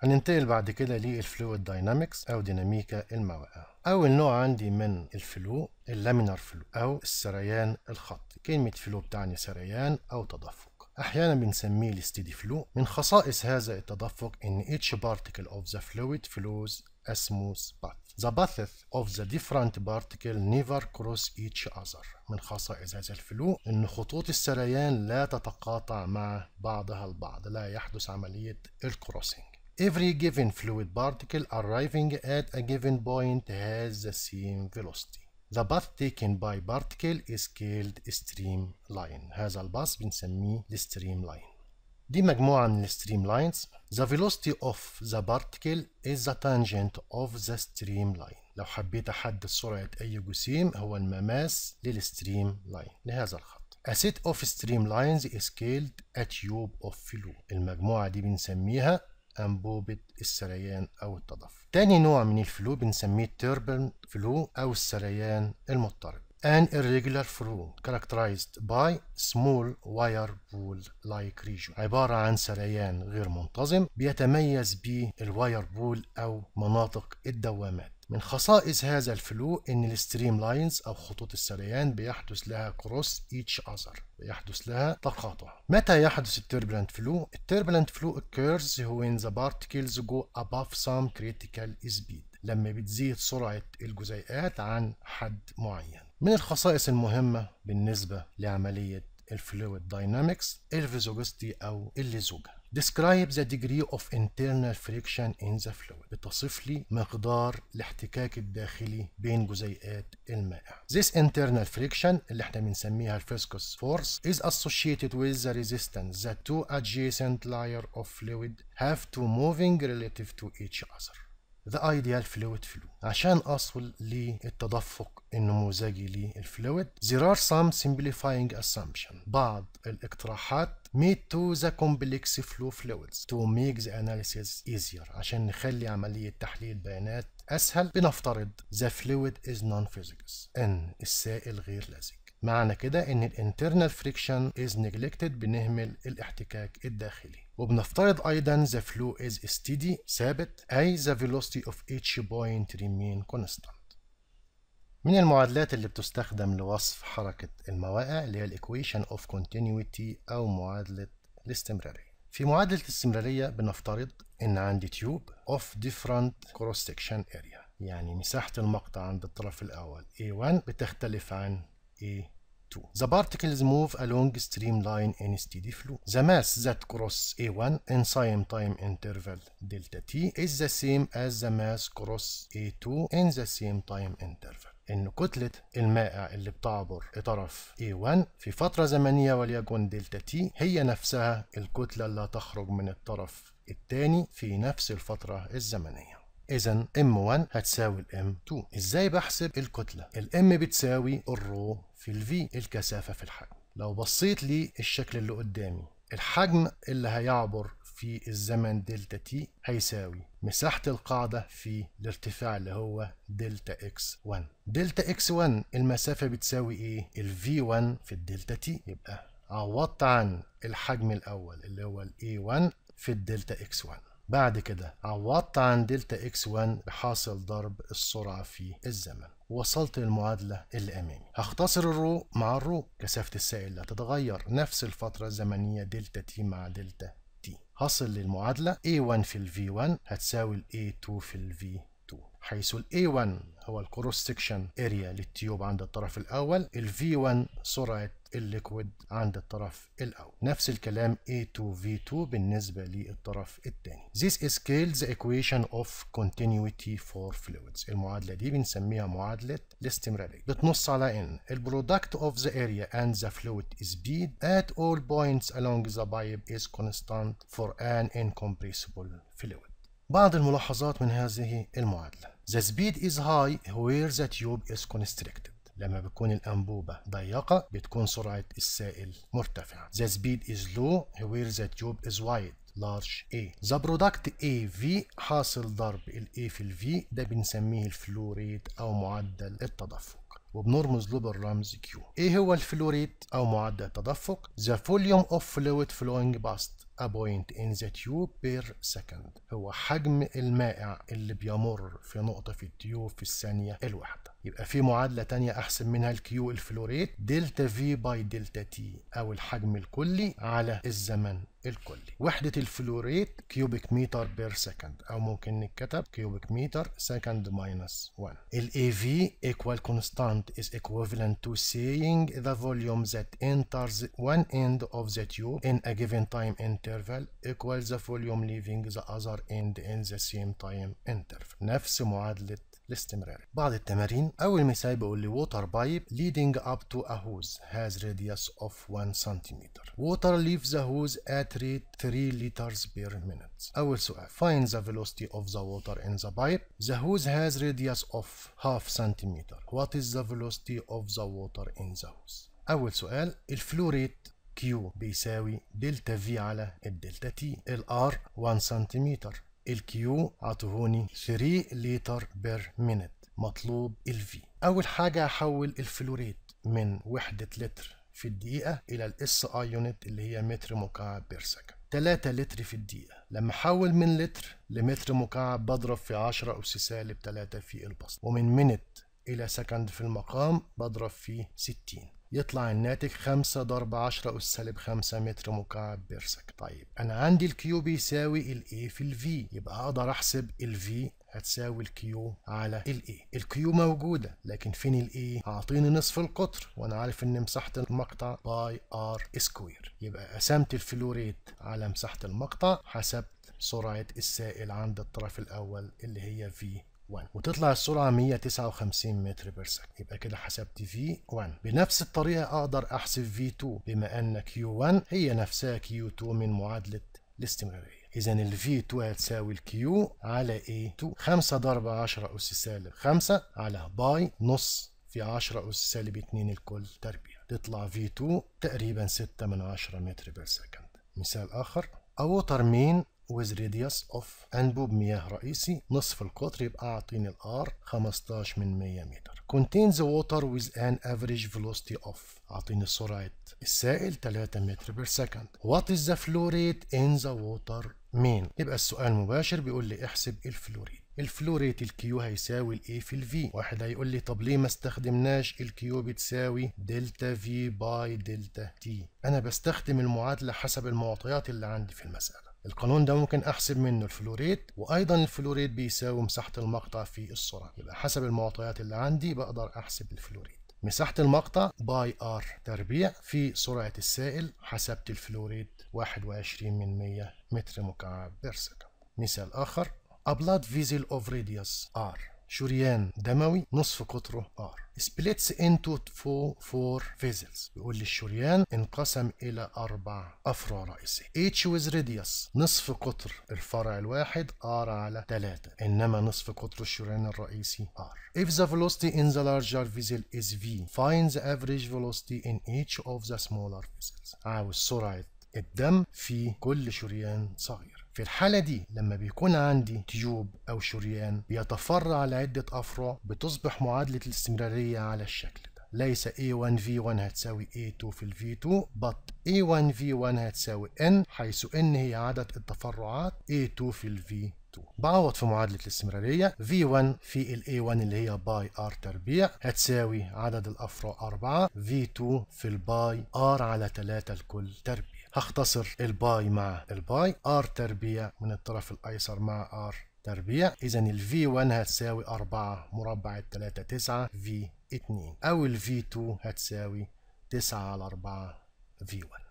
هننتقل بعد كده للفلويد داينامكس او ديناميكا الموائع اول نوع عندي من الفلو اللامينار فلو او السريان الخطي كلمه فلو بتعني سريان او تدفق احيانا بنسميه الستيدي فلو من خصائص هذا التدفق ان each particle of the fluid flows a smooth path The paths of the different particles never cross each other. من خصائص هذا الفلو أن خطوط السريان لا تتقاطع مع بعضها البعض، لا يحدث عملية الكروسنج. Every given fluid particle arriving at a given point has the same velocity. The path taken by particle is called streamline. هذا الباص بنسميه streamline. دي مجموعة من streamlines. The velocity of the particle is the tangent of the streamline. لو حبيت أحدد سرعة أي جسيم هو المماس للستريملاين لهذا الخط. A set of streamlines is called a tube of flow. المجموعة دي بنسميها أنبوبة السريان أو التضخم. تاني نوع من الفلو بنسميه turbulent فلو أو السريان المضطرب. An irregular flow characterized by small wire pool like region عبارة عن سريان غير منتظم بيتميز به الواير بول أو مناطق الدوامات من خصائص هذا الفلو ان الستريم لاينز او خطوط السريان بيحدث لها كروس ايتش اذر بيحدث لها تقاطع متى يحدث التربلنت فلو التربلنت فلو هو when ذا بارتكلز جو اباف سام كريتيكال سبيد لما بتزيد سرعة الجزيئات عن حد معين من الخصائص المهمة بالنسبة لعملية الفلويد داينامكس الفيزوجستي أو اللزوجة Describe the degree of internal friction in the fluid. بتصف لي مقدار الاحتكاك الداخلي بين جزيئات المائع. This internal friction اللي احنا بنسميها الفيسكوس فورس, is associated with the resistance that two adjacent layer of fluid have to moving relative to each other. the ideal fluid flow عشان اصل للتدفق النموذجي للفلويد there are some simplifying assumptions بعض الاقتراحات made to the complex flow fluids to make the analysis easier عشان نخلي عملية تحليل بيانات اسهل بنفترض the fluid is non physical ان السائل غير لزج معنى كده ان الانترنال فريكشن از نجلكتد بنهمل الاحتكاك الداخلي وبنفترض ايضا the flow is steady ثابت اي the velocity of each point remain constant من المعادلات اللي بتستخدم لوصف حركة المواقع اللي هي الايكويشن اوف كونتينيوتي او معادلة الاستمرارية في معادلة الاستمرارية بنفترض ان عندي تيوب of different cross section area يعني مساحة المقطع عند الطرف الأول A1 بتختلف عن A2. The particles move along streamline in steady flow. The mass that cross A1 in same time interval delta T is the same as the mass cross A2 in the same time interval. ان كتلة المائع اللي بتعبر لطرف A1 في فترة زمنية وليكن دلتا T هي نفسها الكتلة اللي تخرج من الطرف الثاني في نفس الفترة الزمنية إذا M1 هتساوي ال M2 إزاي بحسب الكتلة؟ ال بتساوي الرو في ال الكثافة في الحجم لو بصيت للشكل اللي قدامي الحجم اللي هيعبر في الزمن دلتا تي هيساوي مساحة القاعدة في الارتفاع اللي هو دلتا اكس 1 دلتا اكس 1 المسافة بتساوي ايه؟ ال V1 في الدلتا تي يبقى عوضت عن الحجم الأول اللي هو ال A1 في الدلتا اكس 1 بعد كده عوضت عن دلتا اكس 1 بحاصل ضرب السرعة في الزمن وصلت للمعادلة اللي أمامي هختصر الرو مع الرو كثافة السائل لا تتغير نفس الفترة الزمنية دلتا تي مع دلتا تي هصل للمعادلة A1 في ال V1 هتساوي ال A2 في ال V2 حيث ال A1 هو الكروس سكشن اريا للتيوب عند الطرف الأول ال V1 سرعة الليكويد عند الطرف الأول نفس الكلام A2V2 بالنسبة للطرف الثاني This is the equation of continuity for fluids المعادلة دي بنسميها معادلة الاستمرارية بتنص على إن البرودكت of the area and the fluid speed at all points along the pipe is constant for an incompressible fluid بعض الملاحظات من هذه المعادلة The speed is high where the tube is constricted لما بتكون الأنبوبة ضيقة بتكون سرعة السائل مرتفعة the speed is low where the tube is wide large A the product في حاصل ضرب ال A في ال V ده بنسميه الفلو ريت أو معدل التدفق وبنرمز له بالرمز Q ايه هو الفلو ريت او معدل التدفق the volume of fluid flowing past a point in the tube per second هو حجم المائع اللي بيمر في نقطة في التيوب في الثانية الواحدة يبقى في معادلة تانية أحسن منها الكيو الفلوريت دلتا في باي دلتا تي أو الحجم الكلي على الزمن الكلي وحدة الفلوريت كيوبيك متر بير سكند أو ممكن نتكتب كيوبيك متر سكند ماينس 1 الـ AV equal constant is equivalent to saying the volume that enters one end of the tube in a given time in interval equals the volume leaving the other end in the same time interval نفس معادلة الاستمرار بعد التمارين أول مثال بقول لي water pipe leading up to a hose has radius of 1 cm water leaves the hose at rate 3 liters per minute أول سؤال find the velocity of the water in the pipe the hose has radius of half centimeter what is the velocity of the water in the hose أول سؤال الفلو ريت كيو بيساوي دلتا في على الدلتا تي الار 1 سنتيمتر الكيو عطوهوني 3 لتر بير مينت مطلوب الفي اول حاجه احول الفلوريت من وحده لتر في الدقيقه الى الاس اي يونت اللي هي متر مكعب بير سكند 3 لتر في الدقيقة لما أحول من لتر لمتر مكعب بضرب في 10 أس سالب 3 في البسط ومن منت إلى سكند في المقام بضرب في 60 يطلع الناتج 5 ضرب 10 أس سالب 5 متر مكعب برسك طيب أنا عندي الكيو بيساوي الإي في الفي يبقى أقدر أحسب الفي هتساوي الكيو على الاي الكيو موجوده لكن فين الاي اعطيني نصف القطر وانا عارف ان مساحه المقطع باي ار سكوير يبقى قسمت الفلوريت على مساحه المقطع حسبت سرعه السائل عند الطرف الاول اللي هي في 1 وتطلع السرعة 159 متر بير سكند يبقى كده حسبت في 1 بنفس الطريقة أقدر أحسب في 2 بما أن Q1 هي نفسها Q2 من معادلة الاستمرارية إذا ال V2 هتساوي ال Q على A2 5 ضرب 10 أس سالب 5 على باي نص في 10 أس سالب 2 الكل تربيع تطلع V2 تقريبا 6 من 10 متر بير سكند مثال آخر A water with radius of أنبوب مياه رئيسي نصف القطر يبقى أعطيني الآر 15 من 100 متر the water with an average velocity of أعطيني سرعة السائل 3 متر per second what is the flow rate in the water mean يبقى السؤال مباشر بيقول لي احسب الفلوريد الفلو ريت الكيو هيساوي الايه في الفي واحد هيقول لي طب ليه ما استخدمناش الكيو بتساوي دلتا في باي دلتا تي انا بستخدم المعادله حسب المعطيات اللي عندي في المساله القانون ده ممكن احسب منه الفلوريت وايضا الفلوريت بيساوي مساحه المقطع في الصوره يبقى حسب المعطيات اللي عندي بقدر احسب الفلوريت مساحة المقطع باي ار تربيع في سرعة السائل حسبت الفلوريت 21 من 100 متر مكعب بير سكند مثال آخر A blood vessel of radius r شريان دموي نصف قطره ار splits into four, four vessels بيقول لي الشريان انقسم إلى أربع أفرع رئيسية H with radius نصف قطر الفرع الواحد R على 3 إنما نصف قطر الشريان الرئيسي R If the velocity in the larger vessel is V find the average velocity in each of the smaller vessels عاوز سرعة الدم في كل شريان صغير في الحالة دي لما بيكون عندي تيوب أو شريان بيتفرع لعدة أفرع بتصبح معادلة الاستمرارية على الشكل ده ليس A1V1 هتساوي A2 في V2 but A1V1 هتساوي N حيث N هي عدد التفرعات A2 في V2 2 بعوض في معادله الاستمراريه v1 في ال a1 اللي هي باي r تربيع هتساوي عدد الافرع 4 v2 في الباي r على 3 الكل تربيع هختصر الباي مع الباي r تربيع من الطرف الايسر مع r تربيع اذا ال v1 هتساوي 4 مربع 3 9 v2 او ال v2 هتساوي 9 على 4 v1